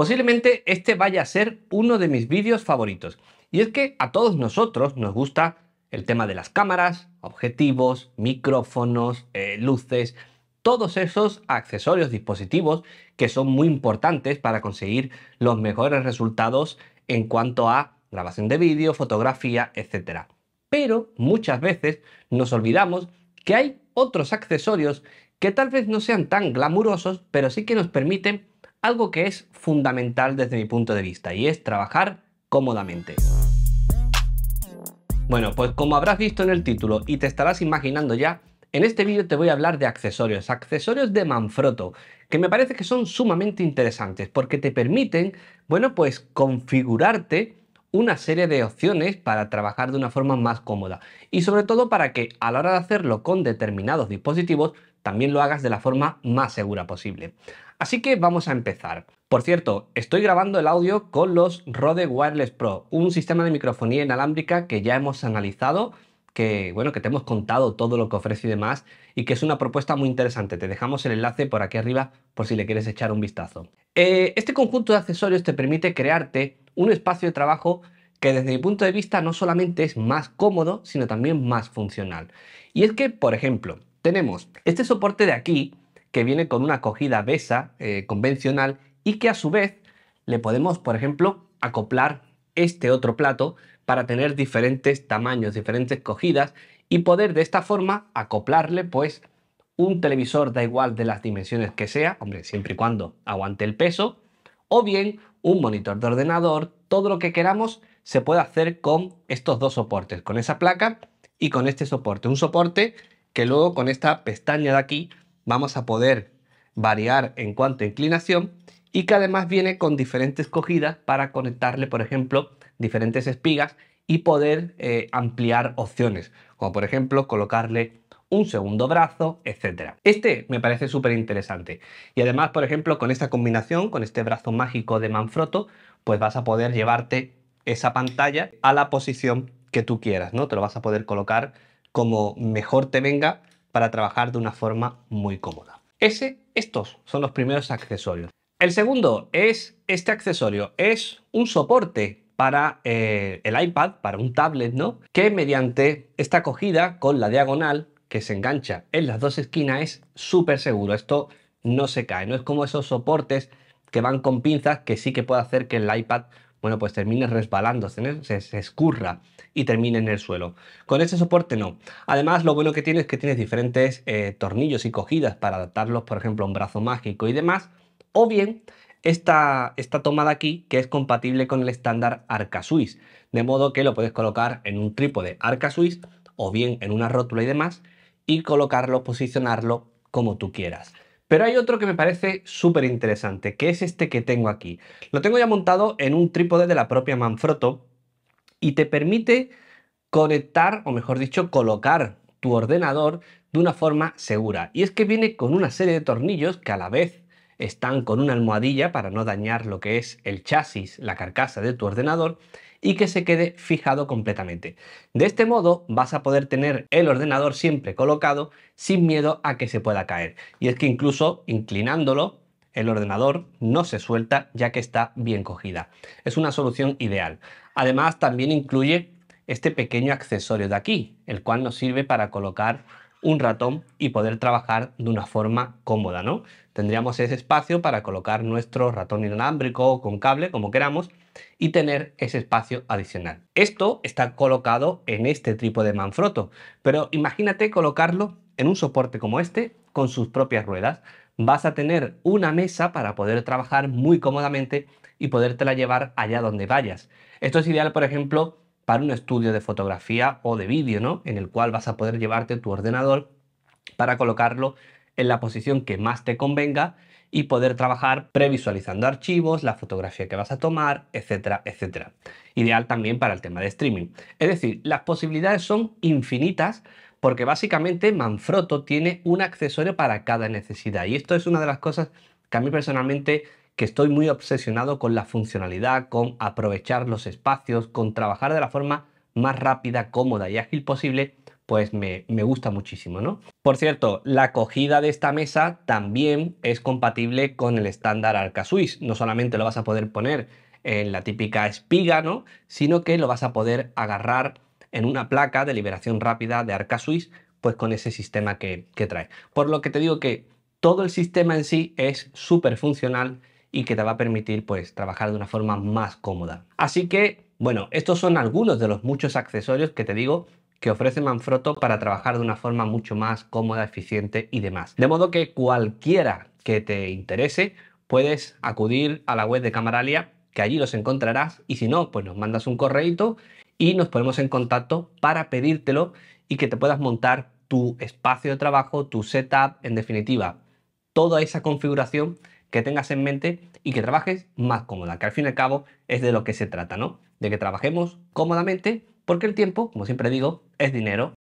Posiblemente este vaya a ser uno de mis vídeos favoritos. Y es que a todos nosotros nos gusta el tema de las cámaras, objetivos, micrófonos, eh, luces, todos esos accesorios, dispositivos que son muy importantes para conseguir los mejores resultados en cuanto a grabación de vídeo, fotografía, etc. Pero muchas veces nos olvidamos que hay otros accesorios que tal vez no sean tan glamurosos, pero sí que nos permiten algo que es fundamental desde mi punto de vista y es trabajar cómodamente. Bueno, pues como habrás visto en el título y te estarás imaginando ya, en este vídeo te voy a hablar de accesorios, accesorios de Manfrotto, que me parece que son sumamente interesantes porque te permiten, bueno, pues configurarte una serie de opciones para trabajar de una forma más cómoda y sobre todo para que a la hora de hacerlo con determinados dispositivos también lo hagas de la forma más segura posible. Así que vamos a empezar. Por cierto, estoy grabando el audio con los Rode Wireless Pro, un sistema de microfonía inalámbrica que ya hemos analizado, que bueno, que te hemos contado todo lo que ofrece y demás, y que es una propuesta muy interesante. Te dejamos el enlace por aquí arriba por si le quieres echar un vistazo. Eh, este conjunto de accesorios te permite crearte un espacio de trabajo que desde mi punto de vista no solamente es más cómodo, sino también más funcional. Y es que, por ejemplo, tenemos este soporte de aquí que viene con una cogida BESA eh, convencional y que a su vez le podemos, por ejemplo, acoplar este otro plato para tener diferentes tamaños, diferentes cogidas y poder de esta forma acoplarle pues un televisor da igual de las dimensiones que sea, hombre, siempre y cuando aguante el peso, o bien un monitor de ordenador, todo lo que queramos se puede hacer con estos dos soportes, con esa placa y con este soporte. Un soporte que luego con esta pestaña de aquí vamos a poder variar en cuanto a inclinación y que además viene con diferentes cogidas para conectarle, por ejemplo, diferentes espigas y poder eh, ampliar opciones, como por ejemplo colocarle un segundo brazo, etcétera. Este me parece súper interesante. Y además, por ejemplo, con esta combinación, con este brazo mágico de Manfrotto, pues vas a poder llevarte esa pantalla a la posición que tú quieras, ¿no? Te lo vas a poder colocar como mejor te venga para trabajar de una forma muy cómoda. Ese, estos son los primeros accesorios. El segundo es este accesorio, es un soporte para eh, el iPad, para un tablet, ¿no? Que mediante esta acogida con la diagonal que se engancha en las dos esquinas es súper seguro. Esto no se cae, no es como esos soportes que van con pinzas que sí que puede hacer que el iPad bueno, pues termine resbalándose, se, escurra y termine en el suelo. Con este soporte no. Además, lo bueno que tiene es que tienes diferentes eh, tornillos y cogidas para adaptarlos, por ejemplo, a un brazo mágico y demás. O bien esta, esta aquí que es compatible con el estándar Arca Suisse, de modo que lo puedes colocar en un trípode Arca Suisse o bien en una rótula y demás y colocarlo, posicionarlo como tú quieras. Pero hay otro que me parece súper interesante, que es este que tengo aquí. Lo tengo ya montado en un trípode de la propia Manfrotto y te permite conectar, o mejor dicho, colocar tu ordenador de una forma segura. Y es que viene con una serie de tornillos que a la vez están con una almohadilla para no dañar lo que es el chasis, la carcasa de tu ordenador, y que se quede fijado completamente. De este modo vas a poder tener el ordenador siempre colocado sin miedo a que se pueda caer. Y es que incluso inclinándolo, el ordenador no se suelta ya que está bien cogida. Es una solución ideal. Además también incluye este pequeño accesorio de aquí, el cual nos sirve para colocar un ratón y poder trabajar de una forma cómoda, ¿no? Tendríamos ese espacio para colocar nuestro ratón inalámbrico o con cable, como queramos, y tener ese espacio adicional. Esto está colocado en este tipo de Manfrotto, pero imagínate colocarlo en un soporte como este con sus propias ruedas. Vas a tener una mesa para poder trabajar muy cómodamente y podértela llevar allá donde vayas. Esto es ideal, por ejemplo, para un estudio de fotografía o de vídeo, ¿no? En el cual vas a poder llevarte tu ordenador para colocarlo en la posición que más te convenga y poder trabajar previsualizando archivos, la fotografía que vas a tomar, etcétera, etcétera. Ideal también para el tema de streaming. Es decir, las posibilidades son infinitas porque básicamente Manfrotto tiene un accesorio para cada necesidad y esto es una de las cosas que a mí personalmente que estoy muy obsesionado con la funcionalidad, con aprovechar los espacios, con trabajar de la forma más rápida, cómoda y ágil posible, pues me, gusta muchísimo, ¿no? Por cierto, la acogida de esta mesa también es compatible con el estándar Arca Swiss. No solamente lo vas a poder poner en la típica espiga, ¿no? Sino que lo vas a poder agarrar en una placa de liberación rápida de Arca Swiss, pues con ese sistema que, que trae. Por lo que te digo que todo el sistema en sí es súper funcional y que te va a permitir pues trabajar de una forma más cómoda. Así que, bueno, estos son algunos de los muchos accesorios que te digo que ofrece Manfrotto para trabajar de una forma mucho más cómoda, eficiente y demás. De modo que cualquiera que te interese, puedes acudir a la web de Camaralia, que allí los encontrarás, y si no, pues nos mandas un correito y nos ponemos en contacto para pedírtelo y que te puedas montar tu espacio de trabajo, tu setup, en definitiva, toda esa configuración que tengas en mente y que trabajes más cómoda, que al fin y al cabo es de lo que se trata, ¿no? De que trabajemos cómodamente porque el tiempo, como siempre digo, es dinero